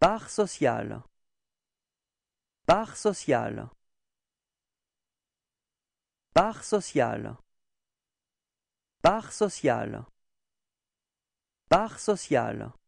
Par social. Par social. Par social. Par social. Par social.